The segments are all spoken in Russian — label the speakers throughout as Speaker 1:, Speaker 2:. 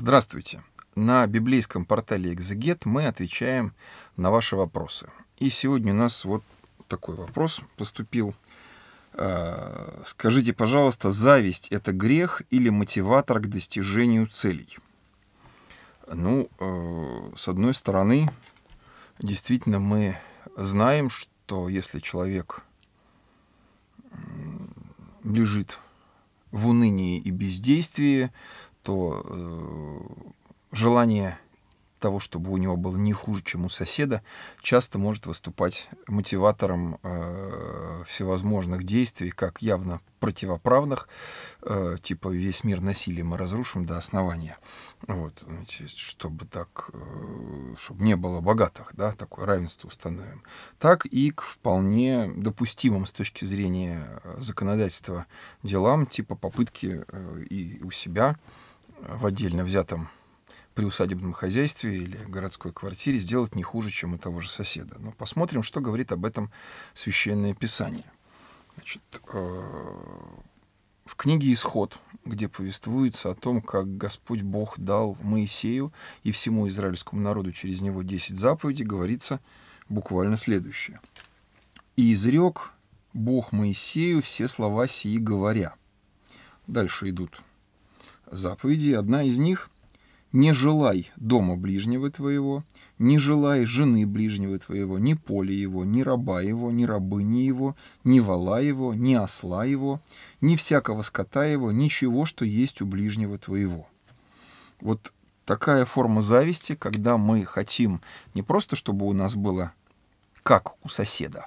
Speaker 1: Здравствуйте. На библейском портале Exeget мы отвечаем на ваши вопросы. И сегодня у нас вот такой вопрос поступил. А, скажите, пожалуйста, зависть – это грех или мотиватор к достижению целей? Ну, э, с одной стороны, действительно мы знаем, что если человек лежит в унынии и бездействии, что э, желание того, чтобы у него было не хуже, чем у соседа, часто может выступать мотиватором э, всевозможных действий, как явно противоправных, э, типа весь мир насилия мы разрушим до основания, вот, чтобы так, э, чтобы не было богатых, да, такое равенство установим, так и к вполне допустимым с точки зрения э, законодательства делам, типа попытки э, и у себя в отдельно взятом приусадебном хозяйстве или городской квартире сделать не хуже, чем у того же соседа. Но посмотрим, что говорит об этом Священное Писание. Значит, э, в книге «Исход», где повествуется о том, как Господь Бог дал Моисею и всему израильскому народу через него 10 заповедей, говорится буквально следующее. «И изрек Бог Моисею все слова сии говоря». Дальше идут заповедей. Одна из них – «Не желай дома ближнего твоего, не желай жены ближнего твоего, ни поля его, ни раба его, ни рабыни его, ни вала его, ни осла его, ни всякого скота его, ничего, что есть у ближнего твоего». Вот такая форма зависти, когда мы хотим не просто, чтобы у нас было как у соседа,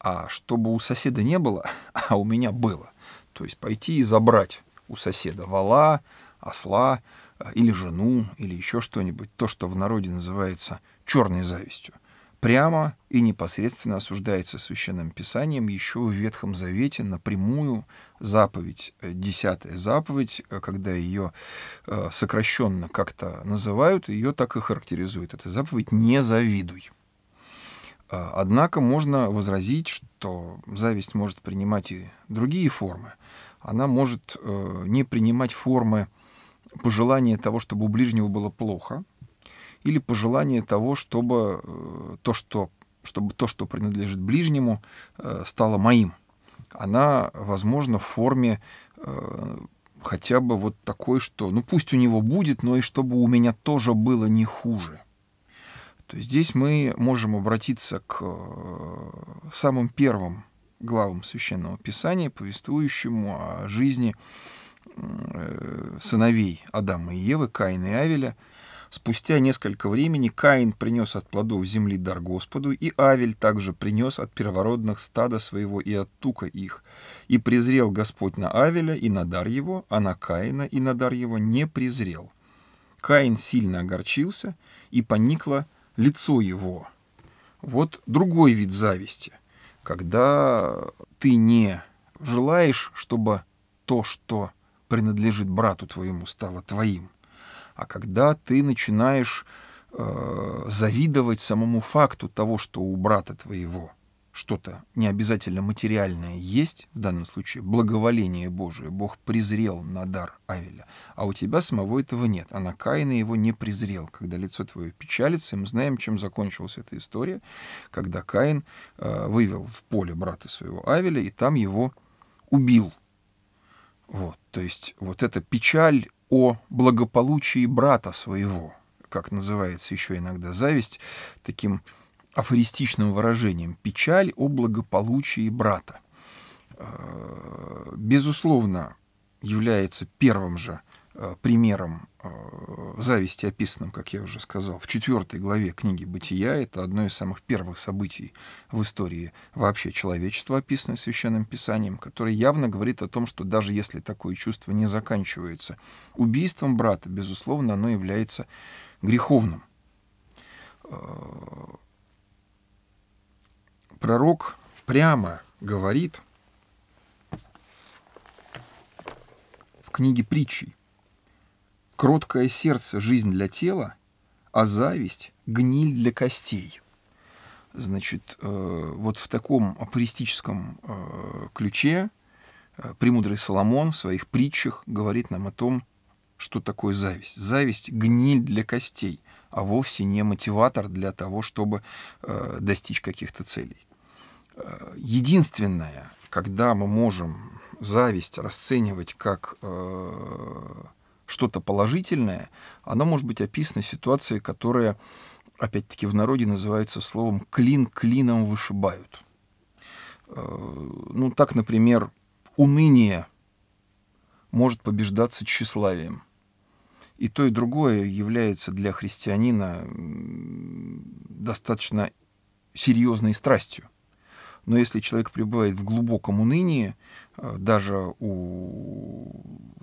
Speaker 1: а чтобы у соседа не было, а у меня было. То есть пойти и забрать у соседа вала, осла э, или жену, или еще что-нибудь, то, что в народе называется черной завистью, прямо и непосредственно осуждается Священным Писанием еще в Ветхом Завете напрямую заповедь, э, десятая заповедь, э, когда ее сокращенно как-то называют, ее так и характеризует Это заповедь «не завидуй». Однако можно возразить, что зависть может принимать и другие формы она может э, не принимать формы пожелания того, чтобы у ближнего было плохо, или пожелание того, чтобы э, то, что, чтобы то, что принадлежит ближнему, э, стало моим. Она, возможно, в форме хотя бы вот такой, что ну пусть у него будет, но и чтобы у меня тоже было не хуже. То есть здесь мы можем обратиться к самым первым главам Священного Писания, повествующему о жизни э, сыновей Адама и Евы, Каина и Авеля. Спустя несколько времени Каин принес от плодов земли дар Господу, и Авель также принес от первородных стада своего и от тука их. И презрел Господь на Авеля и на дар его, а на Каина и на дар его не презрел. Каин сильно огорчился, и поникло лицо его. Вот другой вид зависти когда ты не желаешь, чтобы то, что принадлежит брату твоему, стало твоим, а когда ты начинаешь э, завидовать самому факту того, что у брата твоего – что-то не обязательно материальное есть, в данном случае благоволение Божие, Бог презрел на дар Авеля, а у тебя самого этого нет, а на Каина его не презрел, когда лицо твое печалится, и мы знаем, чем закончилась эта история, когда Каин э, вывел в поле брата своего Авеля, и там его убил. Вот, то есть вот эта печаль о благополучии брата своего, как называется еще иногда зависть, таким афористичным выражением «печаль о благополучии брата». Э, безусловно, является первым же э, примером э, зависти, описанным, как я уже сказал, в четвертой главе книги «Бытия». Это одно из самых первых событий в истории вообще человечества, описанное Священным Писанием, которое явно говорит о том, что даже если такое чувство не заканчивается убийством брата, безусловно, оно является греховным пророк прямо говорит в книге притчей. Кроткое сердце – жизнь для тела, а зависть – гниль для костей. Значит, э, вот в таком апористическом э, ключе э, премудрый Соломон в своих притчах говорит нам о том, что такое зависть. Зависть – гниль для костей, а вовсе не мотиватор для того, чтобы достичь каких-то целей единственное, когда мы можем зависть расценивать как э, что-то положительное, она может быть описана ситуацией, которая, опять-таки, в народе называется словом «клин клином вышибают». Э, ну, так, например, уныние может побеждаться тщеславием. И то, и другое является для христианина достаточно серьезной страстью но если человек пребывает в глубоком унынии, э, даже у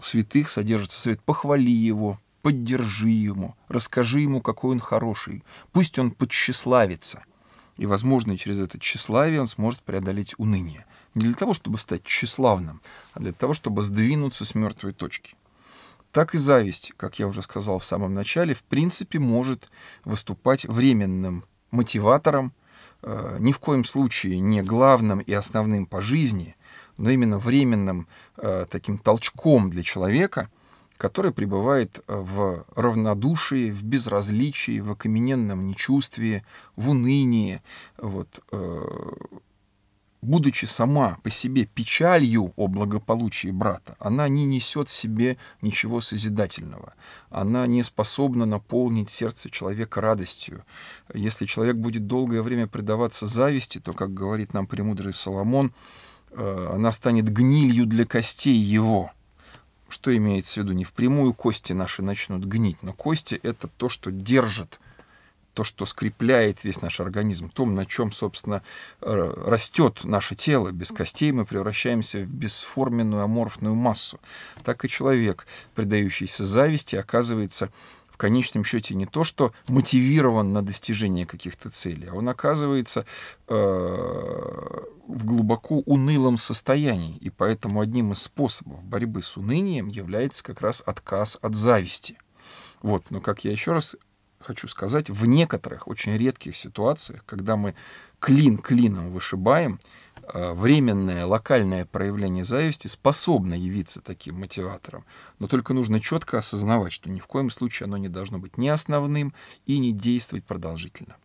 Speaker 1: святых содержится совет «похвали его», «поддержи ему», «расскажи ему, какой он хороший», «пусть он подчеславится». И, возможно, через это тщеславие он сможет преодолеть уныние. Не для того, чтобы стать тщеславным, а для того, чтобы сдвинуться с мертвой точки. Так и зависть, как я уже сказал в самом начале, в принципе может выступать временным мотиватором Э, ни в коем случае не главным и основным по жизни, но именно временным э, таким толчком для человека, который пребывает э, в равнодушии, в безразличии, в окамененном нечувствии, в унынии. Вот, будучи сама по себе печалью о благополучии брата, она не несет в себе ничего созидательного. Она не способна наполнить сердце человека радостью. Если человек будет долгое время предаваться зависти, то, как говорит нам премудрый Соломон, э, она станет гнилью для костей его. Что имеется в виду? Не впрямую кости наши начнут гнить, но кости — это то, что держит то, что скрепляет весь наш организм, том, на чем, собственно, э, растет наше тело. Без костей мы превращаемся в бесформенную аморфную массу. Так и человек, предающийся зависти, оказывается в конечном счете не то, что мотивирован на достижение каких-то целей, а он оказывается э, в глубоко унылом состоянии. И поэтому одним из способов борьбы с унынием является как раз отказ от зависти. Вот, но как я еще раз хочу сказать, в некоторых очень редких ситуациях, когда мы клин клином вышибаем, э, временное локальное проявление зависти способно явиться таким мотиватором. Но только нужно четко осознавать, что ни в коем случае оно не должно быть ни основным и не действовать продолжительно.